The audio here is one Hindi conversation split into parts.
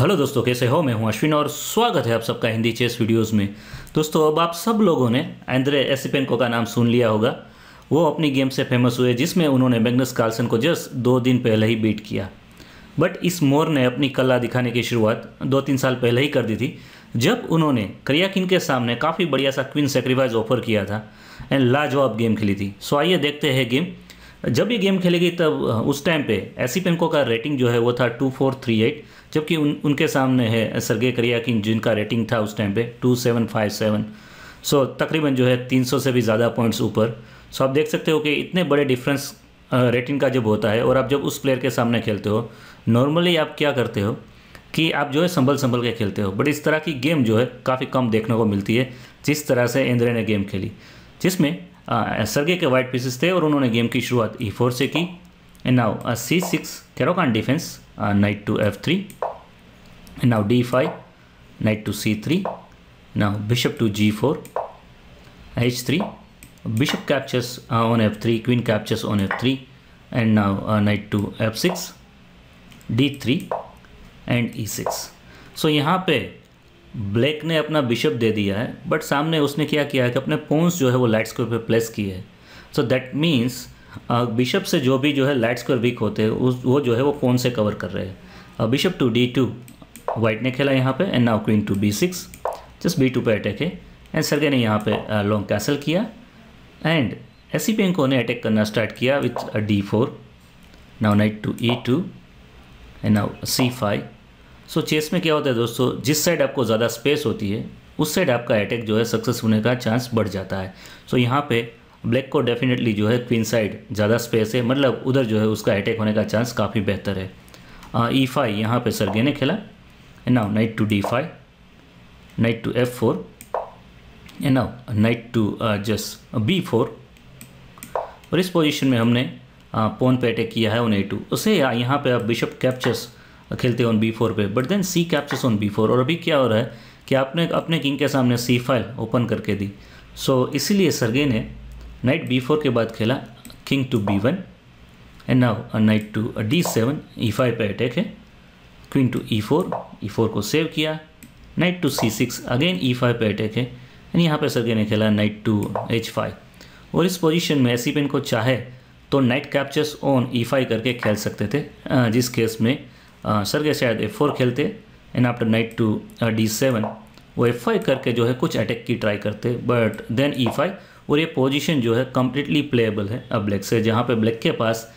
हेलो दोस्तों कैसे हो मैं हूं अश्विन और स्वागत है आप सबका हिंदी चेस वीडियोस में दोस्तों अब आप सब लोगों ने एंद्रे एसिपेंको का नाम सुन लिया होगा वो अपनी गेम से फेमस हुए जिसमें उन्होंने मैग्नस कार्लसन को जस्ट दो दिन पहले ही बीट किया बट इस मोर ने अपनी कला दिखाने की शुरुआत दो तीन साल पहले ही कर दी थी जब उन्होंने क्रियाकिन के सामने काफ़ी बढ़िया सा क्वीन सेक्रीफाइज ऑफर किया था एंड लाजवाब गेम खेली थी सो आइए देखते हैं गेम जब ये गेम खेलेगी तब उस टाइम पे एसी पेंको का रेटिंग जो है वो था टू फोर थ्री एट जबकि उन उनके सामने है सरगे करियाकिन जिनका रेटिंग था उस टाइम पे two seven five seven so तकरीबन जो है तीन सौ से भी ज़्यादा पॉइंट्स ऊपर सो आप देख सकते हो कि इतने बड़े डिफरेंस रेटिंग का जब होता है और आप जब उस प्लेयर के सामने खेलते हो नॉर्मली आप क्या करते हो कि आप जो है संभल संभल के खेलते हो बट इस तरह की गेम जो है काफ़ी कम देखने को मिलती है जिस तरह से इंद्रे ने गेम खेली जिसमें सर्गे के वाइट पीसेस थे और उन्होंने गेम की शुरुआत ई e फोर से की and now C six Caro Kann defence knight to F three and now D five knight to C three now bishop to G four H three bishop captures on F three queen captures on F three and now knight to F six D three and E six so यहाँ पे ब्लैक ने अपना बिशप दे दिया है बट सामने उसने क्या किया है कि अपने पोन्स जो है वो लाइट स्क्वायर पे प्लेस किए हैं सो दैट मीन्स बिशप से जो भी जो है लाइट स्क्वायर वीक होते हैं उस वो जो है वो पोन से कवर कर रहे हैं bishop to D two white ने खेला यहाँ पे and now queen to B six just B two पर अटैक है एंड सरगे ने यहाँ पे लॉन्ग कैसल किया एंड ऐसी पिंको ने अटैक करना स्टार्ट किया with D four now knight to E two and now C five so chess में क्या होता है दोस्तों जिस साइड आपको ज़्यादा स्पेस होती है उस साइड आपका अटैक जो है सक्सेस होने का चांस बढ़ जाता है सो so, यहाँ पे ब्लैक को डेफिनेटली जो है क्वीन साइड ज़्यादा स्पेस है मतलब उधर जो है उसका अटैक होने का चांस काफ़ी बेहतर है ई फाइव e यहाँ पर सरगे ने खेला and now knight to D five knight to F four and now knight to just B four और इस पोजिशन में हमने पोन पे अटैक किया है ए टू उसे यहाँ पर आप बिशप कैप्चर्स खेलते हैं ऑन बी फोर पर but then C captures on B four और अभी क्या हो रहा है कि आपने अपने किंग के सामने सी फाइल ओपन करके दी सो so, इसीलिए सरगे ने नाइट बी फोर के बाद खेला king to B one and now knight to D seven E five पर अटैक है queen to E four E four को सेव किया knight to C six again E five पे अटैक है एंड यहाँ पे सरगे ने खेला नाइट टू एच फाइव और इस पोजीशन में ऐसी पेन e को चाहे तो knight captures on E five करके खेल सकते थे जिस केस में सर सरगे शायद एफ फोर खेलते and after knight to D seven वो एफ फाइव करके जो है कुछ अटैक की ट्राई करते बट देन ई फाइव और ये पोजीशन जो है कम्प्लीटली प्लेएबल है अब ब्लैक से जहाँ पे ब्लैक के पास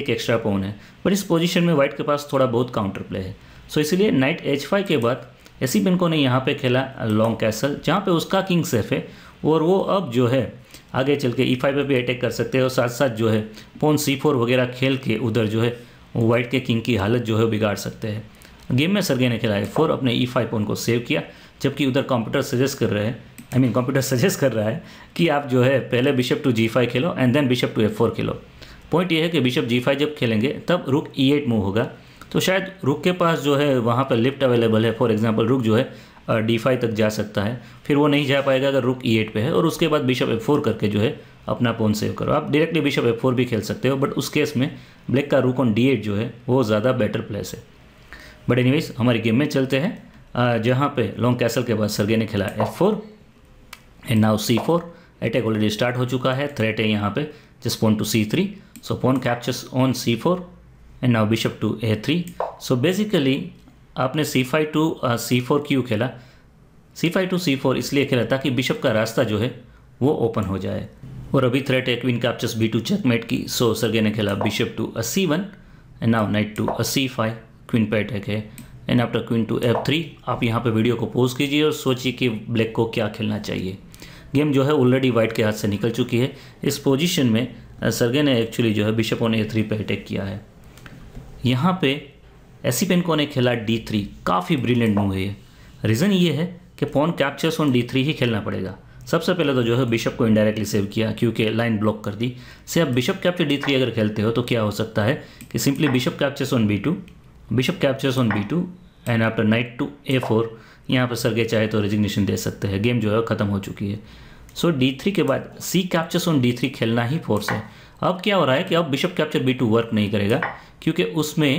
एक एक्स्ट्रा पोन है बट इस पोजीशन में वाइट के पास थोड़ा बहुत काउंटर प्ले है सो so इसलिए नाइट एच फाइव के बाद एसी बिनको ने यहाँ पे खेला लॉन्ग कैसल जहाँ पे उसका किंग सेफ है और वो अब जो है आगे चल के ई फाइव पर भी अटैक कर सकते हैं और साथ साथ जो है पोन सी फोर वगैरह खेल के उधर जो है वाइट के किंग की हालत जो है बिगाड़ सकते हैं गेम में सरगे ने खिलाया फोर अपने ई फाइव पोन को सेव किया जबकि उधर कंप्यूटर सजेस्ट कर रहे हैं आई मीन कंप्यूटर सजेस्ट कर रहा है कि आप जो है पहले बिशप टू जी फाइव खेलो and then bishop to F four खेलो पॉइंट ये है कि बिशप जी फाइव जब खेलेंगे तब रुक ई एट मूव होगा तो शायद रुक के पास जो है वहाँ पर लिफ्ट अवेलेबल है फॉर एग्जाम्पल रुक जो है डी फाइव तक जा सकता है फिर वो नहीं जा पाएगा अगर रुक ई एट पर है और उसके बाद बिशप एफ फोर करके जो है अपना पोन सेव करो आप डायरेक्टली बिशप एफ फोर भी खेल सकते हो बट उस केस में ब्लैक का रूक ऑन डी एट जो है वो ज़्यादा बेटर प्लेस है बट एनी हमारी गेम में चलते हैं जहाँ पे लॉन्ग कैसल के बाद सरगे ने खेला F four and now C four attack already start हो चुका है थ्रेट है यहाँ पे just pawn to C three so pawn captures on C four and now bishop to A three so basically आपने C five to C four Q खेला C five to C four इसलिए खेला ताकि बिशप का रास्ता जो है वो ओपन हो जाए और अभी थ्रेट एक queen captures B two checkmate की सो सरगे ने खेला bishop to uh C one and now knight to uh C five queen पे अटैक है and after queen to F three आप यहाँ पे वीडियो को पोज कीजिए और सोचिए कि ब्लैक को क्या खेलना चाहिए गेम जो है ऑलरेडी वाइट के हाथ से निकल चुकी है इस पोजिशन में सर्गे ने एक्चुअली जो है बिशप ऑन ए थ्री पर अटैक किया है यहाँ पे एसी को ने खेला डी थ्री काफ़ी ब्रिलियंट मूव है रीज़न ये है कि pawn captures on D three ही खेलना पड़ेगा सबसे पहले तो जो है बिशप को इंडायरेक्टली सेव किया क्योंकि लाइन ब्लॉक कर दी से अब बिशप कैप्चर डी थ्री अगर खेलते हो तो क्या हो सकता है कि simply bishop captures on B two bishop captures on B two and after knight to A four यहाँ पर सरगे चाहे तो रेजिग्नेशन दे सकते हैं गेम जो है ख़त्म हो चुकी है सो डी थ्री के बाद C captures on D three खेलना ही फोर्स है अब क्या हो रहा है कि अब bishop capture B two work नहीं करेगा क्योंकि उसमें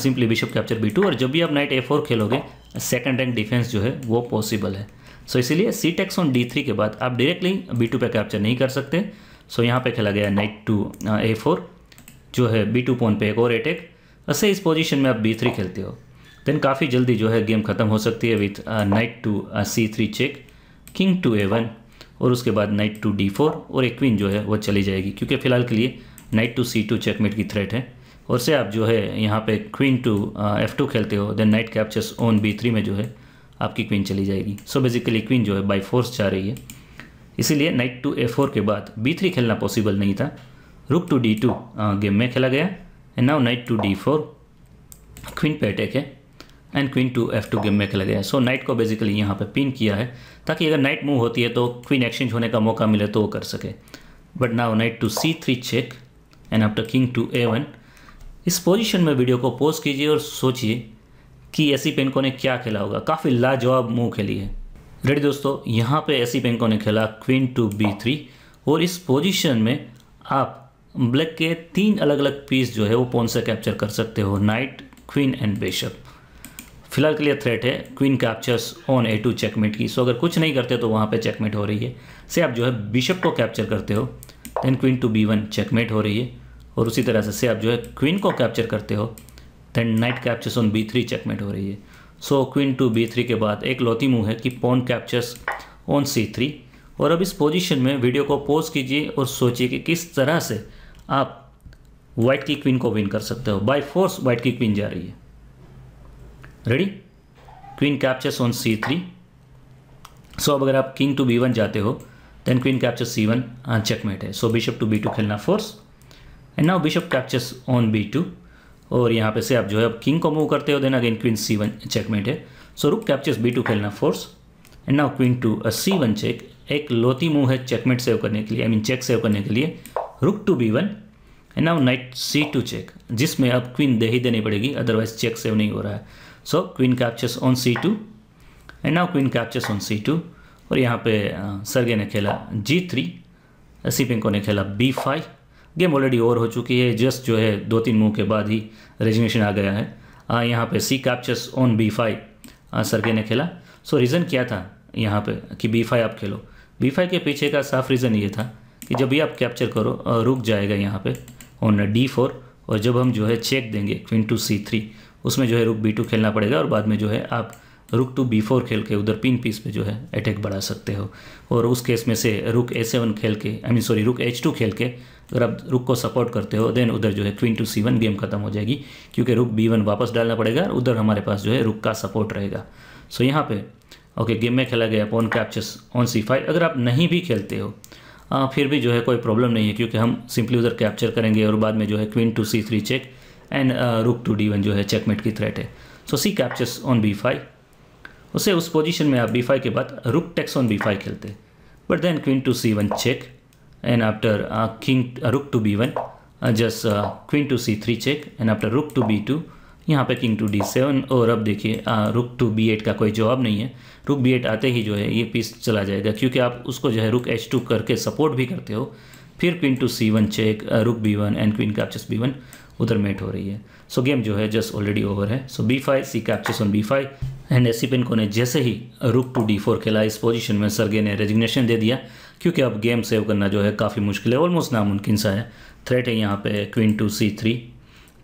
simply uh, bishop capture B two और जब भी आप नाइट ए फोर खेलोगे सेकेंड रैंक डिफेंस जो है वो पॉसिबल है सो इसीलिए C takes on D three के बाद आप डायरेक्टली बी टू पर कैप्चर नहीं कर सकते सो so, यहाँ पे खेला गया नाइट टू ए फोर जो है बी टू पोन पे एक और एटेक ऐसे uh, इस पोजीशन में आप बी थ्री खेलते हो देन काफ़ी जल्दी जो है गेम ख़त्म हो सकती है with knight to C three check king to A one और उसके बाद नाइट टू डी फोर और एक क्वीन जो है वो चली जाएगी क्योंकि फ़िलहाल के लिए knight to C two checkmate की थ्रेट है और से आप जो है यहाँ पे क्वीन टू एफ टू खेलते हो then knight captures on B three में जो है आपकी क्वीन चली जाएगी सो बेसिकली क्वीन जो है बाई फोर्स जा रही है इसीलिए नाइट टू ए फोर के बाद बी थ्री खेलना पॉसिबल नहीं था रुक टू डी टू गेम में खेला गया and now knight to D four queen पे अटैक है and queen to F two game में खेला गया है सो नाइट को बेसिकली यहाँ पे पिन किया है ताकि अगर नाइट मूव होती है तो क्वीन एक्सचेंज होने का मौका मिले तो वो कर सके but now knight to C three check and after king to A one इस पोजीशन में वीडियो को पोज कीजिए और सोचिए कि एसी पेंको ने क्या खेला होगा काफ़ी लाजवाब मुंह खेली है रेडी दोस्तों यहाँ पे एसी पेंको ने खेला क्वीन टू बी थ्री और इस पोजीशन में आप ब्लैक के तीन अलग अलग पीस जो है वो पोन से कैप्चर कर सकते हो नाइट क्वीन एंड बेशप फिलहाल के लिए थ्रेट है queen captures on A two checkmate की सो अगर कुछ नहीं करते तो वहाँ पे चेकमेट हो रही है से आप जो है बिशप को कैप्चर करते हो then queen to B one checkmate हो रही है और उसी तरह से से आप जो है क्वीन को कैप्चर करते हो then knight captures on B three checkmate हो रही है so queen to B three के बाद एक लौती मूव है कि pawn captures on C three और अब इस पोजीशन में वीडियो को पॉज कीजिए और सोचिए कि किस तरह से आप वाइट की क्वीन को विन कर सकते हो बाय फोर्स वाइट की क्वीन जा रही है ready queen captures on C three so अब अगर आप किंग टू बी वन जाते हो then queen capture C one checkmate है so bishop to B two खेलना force and now bishop captures on B two और यहाँ पे से आप जो है अब किंग को मूव करते हो then again queen C one checkmate है so rook captures B two खेलना force and now queen to C one check एक लोती मूव है चेकमेट सेव करने के लिए I I mean mean, check save करने के लिए rook to B one and now knight C two check जिसमें अब क्वीन दे ही देनी पड़ेगी अदरवाइज चेक सेव नहीं हो रहा है so queen captures on C two and now queen captures on C two और यहाँ पे सरगे ने खेला जी थ्री सी पिंको ने खेला B five game already over हो चुकी है जस्ट जो है दो तीन मुंह के बाद ही रेजिग्नेशन आ गया है आ, यहाँ पे C captures on B five Sergey ने खेला सो रीज़न क्या था यहाँ पे कि बी फाइव आप खेलो बी फाइव के पीछे का साफ रीज़न ये था कि जब भी आप कैप्चर करो रुक जाएगा यहाँ पे ऑन डी फोर और जब हम जो है चेक देंगे क्विंटू टू सी थ्री उसमें जो है रुक बी टू खेलना पड़ेगा और बाद में जो है आप रुक टू बी फोर खेल के उधर पिन पीस पे जो है अटैक बढ़ा सकते हो और उस केस में से रुक ए सेवन खेल के I mean sorry rook H two खेल के अगर आप रुक को सपोर्ट करते हो देन उधर जो है queen to C one game खत्म हो जाएगी क्योंकि रुक बी वन वापस डालना पड़ेगा और उधर हमारे पास जो है रुक का सपोर्ट रहेगा सो so, यहाँ पे ओके okay, गेम में खेला गया pawn captures on C five अगर आप नहीं भी खेलते हो आ, फिर भी जो है कोई प्रॉब्लम नहीं है क्योंकि हम सिंपली उधर कैप्चर करेंगे और बाद में जो है queen to C three check and rook to D one जो है चेकमेट की थ्रेट है so C captures on B five उसे उस पोजीशन में आप बी फाइव के बाद rook takes on B five खेलते but then queen to C one check and after king rook to B one just queen to C three check and after rook to B two यहाँ पे किंग टू डी सेवन और अब देखिए रुक टू बी एट का कोई जवाब नहीं है रुक बी एट आते ही जो है ये पीस चला जाएगा क्योंकि आप उसको जो है रुक एच टू करके सपोर्ट भी करते हो फिर queen to C one check rook B one and queen captures B one उधर मेट हो रही है सो so, गेम जो है जस्ट ऑलरेडी ओवर है so B five C captures on B five and Esipenko ने जैसे ही रुक टू डी फोर खेला इस पोजीशन में सरगे ने रेजिग्नेशन दे दिया क्योंकि अब गेम सेव करना जो है काफ़ी मुश्किल है ऑलमोस्ट नामुमकिन सा है थ्रेट है यहाँ पे queen to C three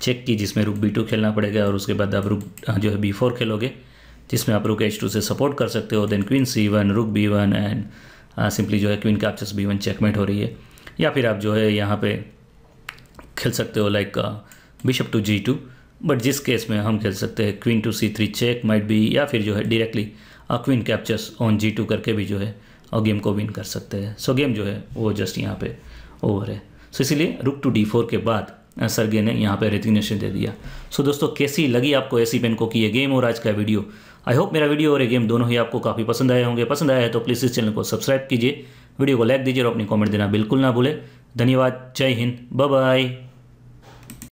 check की जिसमें रुक बी टू खेलना पड़ेगा और उसके बाद आप रुक हाँ, जो है बी फोर खेलोगे जिसमें आप रुक एच टू से सपोर्ट कर सकते हो then queen C one rook B one and simply जो है queen captures B one checkmate हो रही है या फिर आप जो है यहाँ पर खेल सकते हो like bishop to G two but जिस केस में हम खेल सकते हैं queen to C three checkmate भी या फिर जो है directly queen captures on G two करके भी जो है और गेम को विन कर सकते हैं सो so, गेम जो है वो जस्ट यहाँ पे ओवर है सो so, इसीलिए रुक टू डी फोर के बाद सरगे ने यहाँ पे रेजिग्नेशन दे दिया सो so, दोस्तों कैसी लगी आपको ऐसी पेन को कि ये गेम और आज का वीडियो आई होप मेरा वीडियो और ये गेम दोनों ही आपको काफ़ी पसंद आए होंगे पसंद आया है तो प्लीज़ इस चैनल को सब्सक्राइब कीजिए वीडियो को लाइक दीजिए और अपनी कॉमेंट देना बिल्कुल ना भूले धन्यवाद जय हिंद बाय